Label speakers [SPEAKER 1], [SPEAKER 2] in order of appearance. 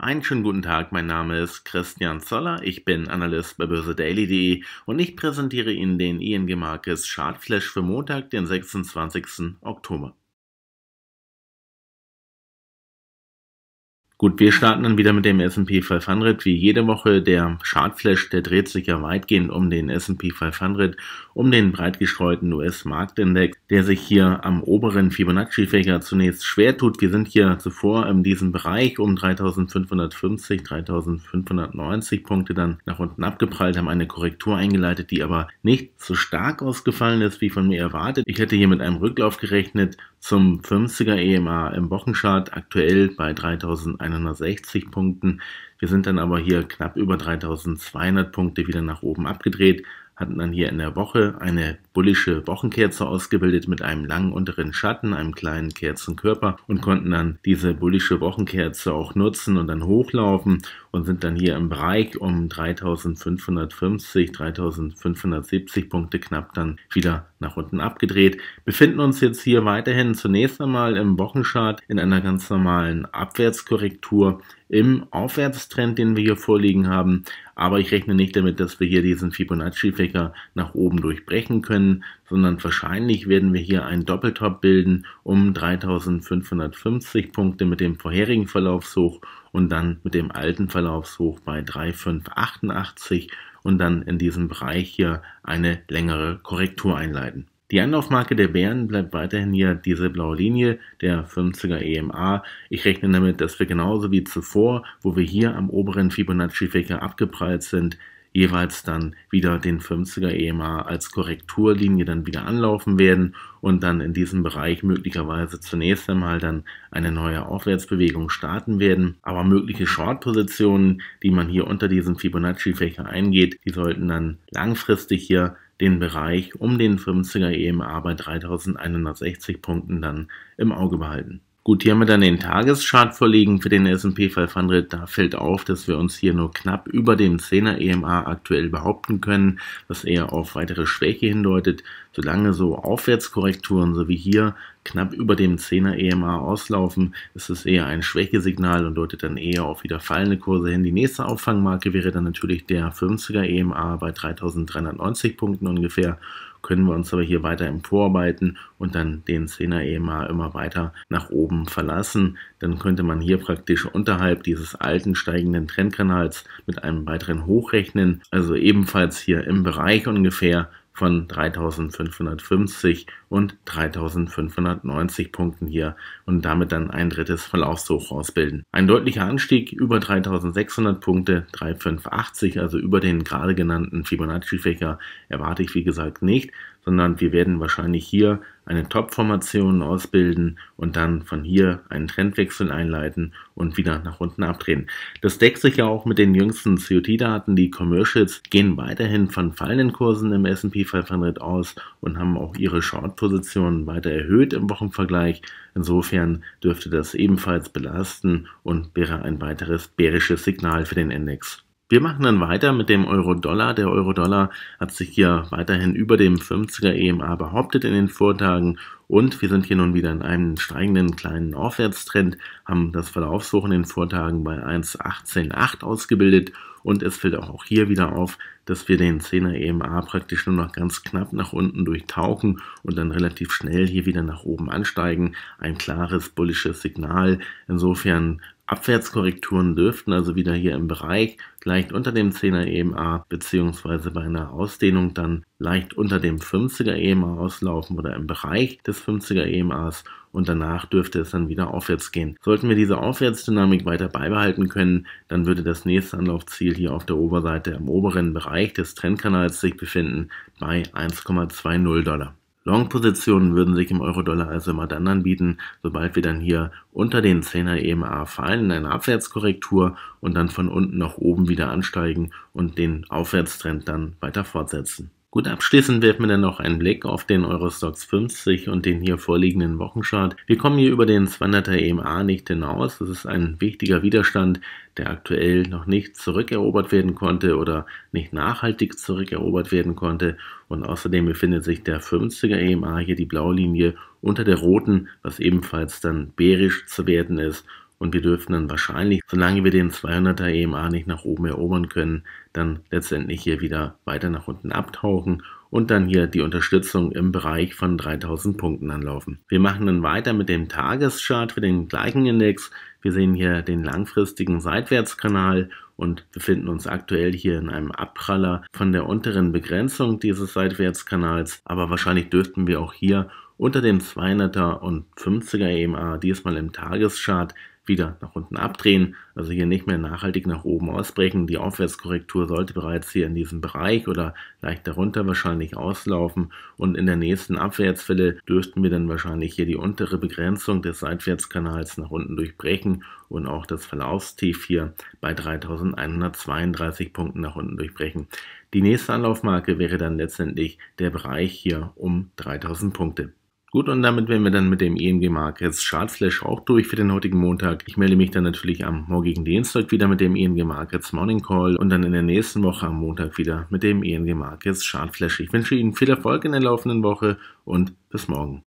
[SPEAKER 1] Einen schönen guten Tag, mein Name ist Christian Zoller, ich bin Analyst bei börsedaily.de und ich präsentiere Ihnen den ING Markets Chartflash für Montag, den 26. Oktober. Gut, wir starten dann wieder mit dem S&P 500. Wie jede Woche der Chartflash, der dreht sich ja weitgehend um den S&P 500, um den breit gestreuten US-Marktindex, der sich hier am oberen Fibonacci-Fächer zunächst schwer tut. Wir sind hier zuvor in diesem Bereich um 3550, 3590 Punkte dann nach unten abgeprallt, haben eine Korrektur eingeleitet, die aber nicht so stark ausgefallen ist, wie von mir erwartet. Ich hätte hier mit einem Rücklauf gerechnet zum 50er EMA im Wochenchart aktuell bei 3160 Punkten. Wir sind dann aber hier knapp über 3200 Punkte wieder nach oben abgedreht, hatten dann hier in der Woche eine bullische Wochenkerze ausgebildet mit einem langen unteren Schatten, einem kleinen Kerzenkörper und konnten dann diese bullische Wochenkerze auch nutzen und dann hochlaufen und sind dann hier im Bereich um 3550, 3570 Punkte knapp dann wieder nach unten abgedreht. Befinden uns jetzt hier weiterhin zunächst einmal im Wochenchart in einer ganz normalen Abwärtskorrektur im Aufwärtstrend, den wir hier vorliegen haben. Aber ich rechne nicht damit, dass wir hier diesen Fibonacci-Fächer nach oben durchbrechen können, sondern wahrscheinlich werden wir hier einen Doppeltop bilden um 3550 Punkte mit dem vorherigen Verlaufshoch und dann mit dem alten Verlaufshoch bei 3,588 und dann in diesem Bereich hier eine längere Korrektur einleiten. Die Anlaufmarke der Bären bleibt weiterhin hier diese blaue Linie, der 50er EMA. Ich rechne damit, dass wir genauso wie zuvor, wo wir hier am oberen Fibonacci-Fächer abgeprallt sind, jeweils dann wieder den 50er EMA als Korrekturlinie dann wieder anlaufen werden und dann in diesem Bereich möglicherweise zunächst einmal dann eine neue Aufwärtsbewegung starten werden. Aber mögliche Short-Positionen, die man hier unter diesem Fibonacci-Fächer eingeht, die sollten dann langfristig hier den Bereich um den 50er EMA bei 3160 Punkten dann im Auge behalten. Gut, hier haben wir dann den Tageschart vorliegen für den S&P 500. Da fällt auf, dass wir uns hier nur knapp über dem 10er EMA aktuell behaupten können, was eher auf weitere Schwäche hindeutet. Solange so Aufwärtskorrekturen, so wie hier, knapp über dem 10er EMA auslaufen, ist es eher ein Schwächesignal und deutet dann eher auf wieder fallende Kurse hin. Die nächste Auffangmarke wäre dann natürlich der 50er EMA bei 3390 Punkten ungefähr können wir uns aber hier weiter im Vorarbeiten und dann den Zehner EMA eh immer weiter nach oben verlassen. Dann könnte man hier praktisch unterhalb dieses alten steigenden Trendkanals mit einem weiteren hochrechnen, also ebenfalls hier im Bereich ungefähr von 3550 und 3590 Punkten hier und damit dann ein drittes Verlaufshoch ausbilden. Ein deutlicher Anstieg über 3600 Punkte, 3580, also über den gerade genannten Fibonacci-Fächer erwarte ich wie gesagt nicht, sondern wir werden wahrscheinlich hier eine Top-Formation ausbilden und dann von hier einen Trendwechsel einleiten und wieder nach unten abdrehen. Das deckt sich ja auch mit den jüngsten COT-Daten. Die Commercials gehen weiterhin von fallenden Kursen im S&P 500 aus und haben auch ihre Short-Positionen weiter erhöht im Wochenvergleich. Insofern dürfte das ebenfalls belasten und wäre ein weiteres bärisches Signal für den Index. Wir machen dann weiter mit dem Euro-Dollar. Der Euro-Dollar hat sich hier weiterhin über dem 50er EMA behauptet in den Vortagen und wir sind hier nun wieder in einem steigenden kleinen Aufwärtstrend, haben das Verlaufshoch in den Vortagen bei 1,188 ausgebildet und es fällt auch hier wieder auf, dass wir den 10er EMA praktisch nur noch ganz knapp nach unten durchtauchen und dann relativ schnell hier wieder nach oben ansteigen. Ein klares bullisches Signal. Insofern Abwärtskorrekturen dürften also wieder hier im Bereich leicht unter dem 10er EMA beziehungsweise bei einer Ausdehnung dann leicht unter dem 50er EMA auslaufen oder im Bereich des 50er EMAs und danach dürfte es dann wieder aufwärts gehen. Sollten wir diese Aufwärtsdynamik weiter beibehalten können, dann würde das nächste Anlaufziel hier auf der Oberseite im oberen Bereich des Trendkanals sich befinden bei 1,20 Dollar. Long-Positionen würden sich im Euro-Dollar also immer dann anbieten, sobald wir dann hier unter den 10er EMA fallen in eine Abwärtskorrektur und dann von unten nach oben wieder ansteigen und den Aufwärtstrend dann weiter fortsetzen. Gut, abschließend werfen wir dann noch einen Blick auf den Eurostox 50 und den hier vorliegenden Wochenchart. Wir kommen hier über den 200er EMA nicht hinaus. Das ist ein wichtiger Widerstand, der aktuell noch nicht zurückerobert werden konnte oder nicht nachhaltig zurückerobert werden konnte. Und außerdem befindet sich der 50er EMA hier die Blaulinie unter der roten, was ebenfalls dann bärisch zu werden ist und wir dürfen dann wahrscheinlich, solange wir den 200er EMA nicht nach oben erobern können, dann letztendlich hier wieder weiter nach unten abtauchen und dann hier die Unterstützung im Bereich von 3000 Punkten anlaufen. Wir machen dann weiter mit dem Tageschart für den gleichen Index. Wir sehen hier den langfristigen Seitwärtskanal und befinden uns aktuell hier in einem Abpraller von der unteren Begrenzung dieses Seitwärtskanals. Aber wahrscheinlich dürften wir auch hier unter dem 200er und 50er EMA diesmal im Tageschart wieder nach unten abdrehen, also hier nicht mehr nachhaltig nach oben ausbrechen. Die Aufwärtskorrektur sollte bereits hier in diesem Bereich oder leicht darunter wahrscheinlich auslaufen und in der nächsten Abwärtswelle dürften wir dann wahrscheinlich hier die untere Begrenzung des Seitwärtskanals nach unten durchbrechen und auch das Verlaufstief hier bei 3132 Punkten nach unten durchbrechen. Die nächste Anlaufmarke wäre dann letztendlich der Bereich hier um 3000 Punkte. Gut, und damit wären wir dann mit dem EMG Markets Chartflash auch durch für den heutigen Montag. Ich melde mich dann natürlich am morgigen Dienstag wieder mit dem EMG Markets Morning Call und dann in der nächsten Woche am Montag wieder mit dem EMG Markets Chartflash. Ich wünsche Ihnen viel Erfolg in der laufenden Woche und bis morgen.